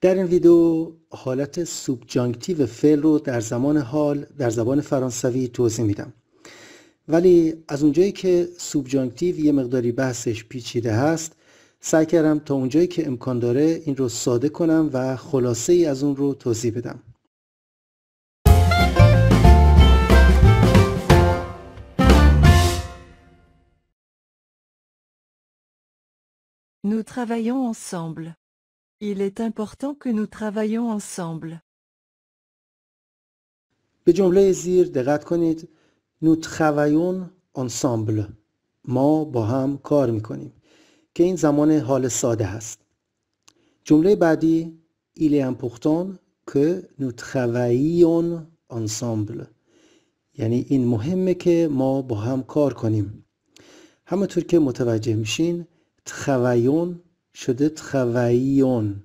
در این ویدیو حالت سوبجانکتیو فعل رو در زمان حال در زبان فرانسوی توضیح میدم ولی از اونجایی که سوبجانکتیو یه مقداری بحثش پیچیده هست سعی کردم تا اونجایی که امکان داره این رو ساده کنم و خلاصه ای از اون رو توضیح بدم Nous travaillons ensemble. Il est important que nous travaillions ensemble. به جمله زیر دقت کنید نو تراویون انسامبل ما با هم کار میکنیم که این زمان حال ساده هست جمله بعدی ایل پختان که نو تراویون انسامبل یعنی این مهمه که ما با هم کار کنیم همونطور که متوجه میشین تراویون شده تخوییون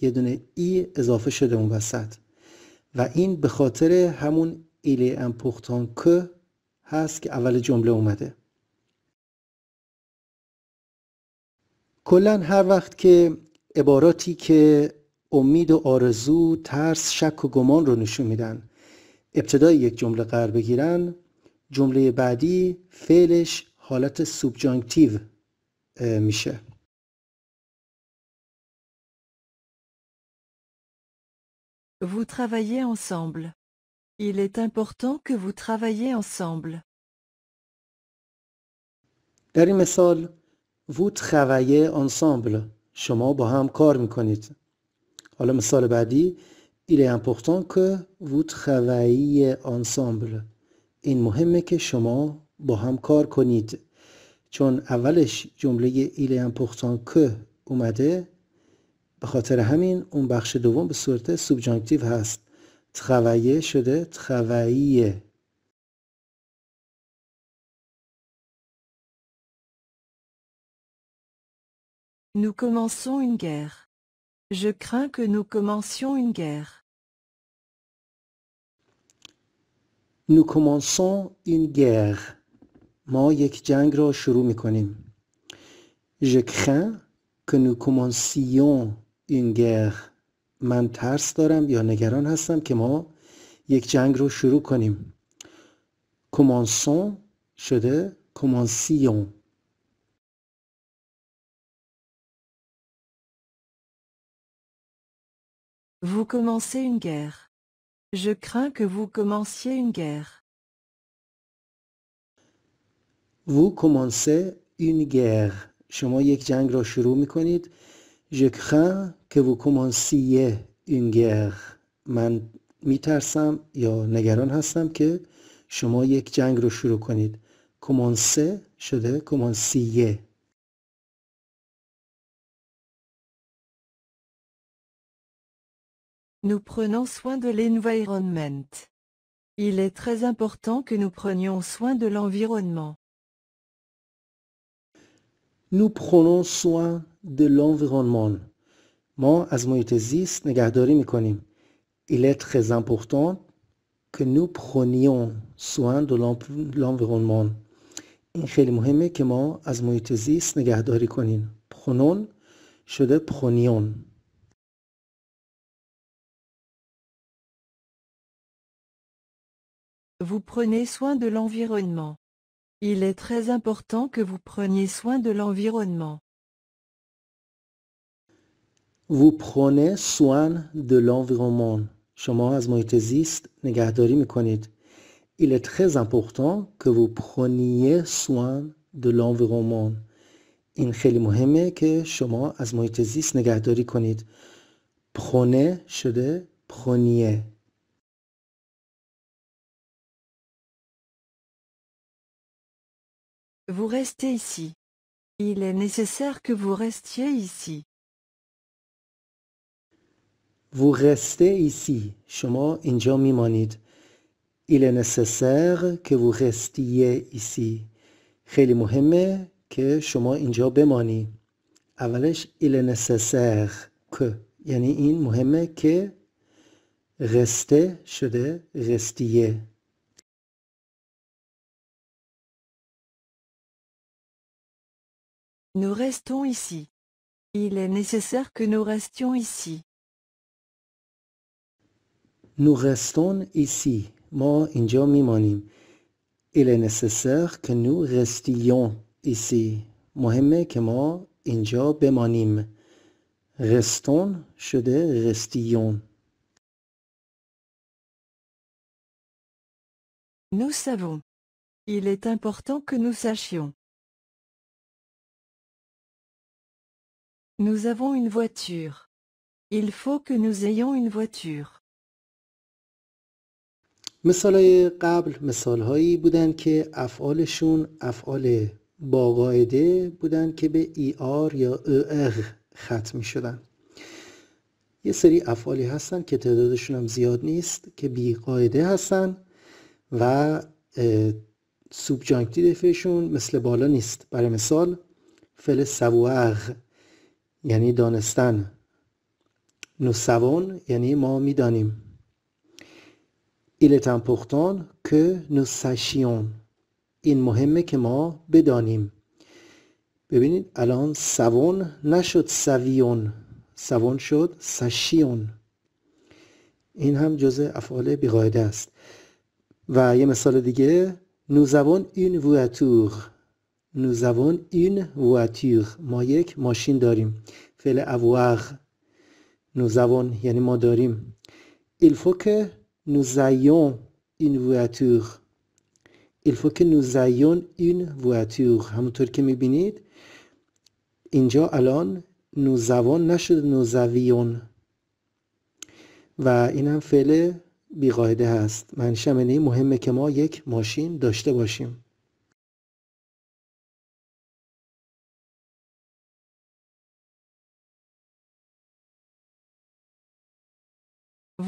یه دونه ای اضافه شده اون وسط و این به خاطر همون ایلی امپوختان که هست که اول جمله اومده کلا هر وقت که عباراتی که امید و آرزو ترس شک و گمان رو نشون میدن ابتدای یک جمله قرار بگیرن جمله بعدی فعلش حالت سوبجانکتیو میشه Vous travaillez ensemble. Il est important que vous travaillez ensemble. Dans این vous travaillez ensemble شما با هم کار le حالا مثال il est important que vous travaillez ensemble این مهمه که شما با هم کار کنید چون اولش جمله il est important que اومده به خاطر همین اون بخش دوم به صورت سوبجانکتیو هست تخویه شده تخویه نو کمانسون این گر جو کرن که نو کمانسون این گر نو کمانسون این گر ما یک جنگ را شروع می‌کنیم. جو کرن که نو کمانسیون اینگه من ترس دارم یا نگران هستم که ما یک جنگ رو شروع کنیم کمانسون شده کمانسیون Vous commencez une guerre. Je crains que vous commenciez une guerre. Vous commencez une guerre. شما یک جنگ را شروع می کنید. Je crains que vous commenciez une guerre. من میترسم یا نگران هستم که شما یک جنگ رو شروع کنید. کمانسه شده کمانسیه. Nous prenons soin de l'environnement. Il est très important que nous prenions soin de l'environnement. Nous prenons soin de l'environnement. Il est très important que nous prenions soin de l'environnement. این خیلی مهمه که ما از محیط Vous prenez soin de l'environnement. Il est très important que vous preniez soin de l'environnement. Vous prenez soin de l'environnement. شما از محیط زیست نگهداری میکنید. Il est très important que vous preniez soin de l'environnement. این خیلی مهمه که شما از محیط زیست نگهداری کنید. پرونه شده پرونیه. Vous restez ici. Il est nécessaire que vous restiez ici vous restez ici. شما اینجا میمانید. Il est nécessaire que vous restiez ici. خیلی مهمه که شما اینجا بمانی. اولش il est nécessaire que یعنی این مهمه که رسته شده رستیه. Nous restons ici. Il est nécessaire que nous restions ici nous restons ici. Moi, injo Il est nécessaire que nous restions ici. Mohamed. que moi, اینجا Restons, Nous savons. Il est important que nous sachions. Nous avons une voiture. Il faut que nous ayons une voiture. مثال قبل مثال هایی بودن که افعالشون افعال با قاعده بودن که به ای آر یا اغ ختم شدن یه سری افعالی هستن که تعدادشون هم زیاد نیست که بی قاعده هستن و سوبجانکتی دفعشون مثل بالا نیست برای مثال فل سبوغ یعنی دانستن نو سوان یعنی ما میدانیم Il est important que nous این مهمه که ما بدانیم ببینید الان سوون نشد سویون سوون شد سشیون این هم جزء افعال بیقاعده است و یه مثال دیگه نوزوان این واتور نوزوان این واتور ما یک ماشین داریم فعل اواغ نوزوان یعنی ما داریم ایل که nous ayons une voiture il faut همونطور که میبینید اینجا الان نوزوان نشد نوزویون و این هم فعل بیقاعده هست منشه این مهمه که ما یک ماشین داشته باشیم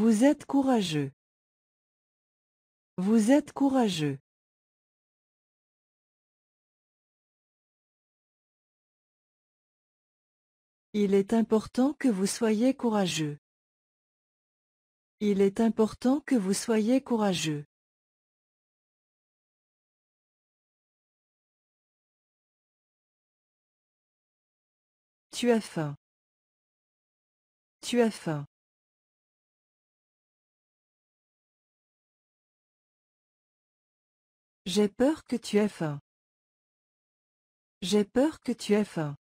Vous êtes Vous êtes courageux. Il est important que vous soyez courageux. Il est important que vous soyez courageux. Tu as faim. Tu as faim. J'ai peur que tu aies faim. J'ai peur que tu aies faim.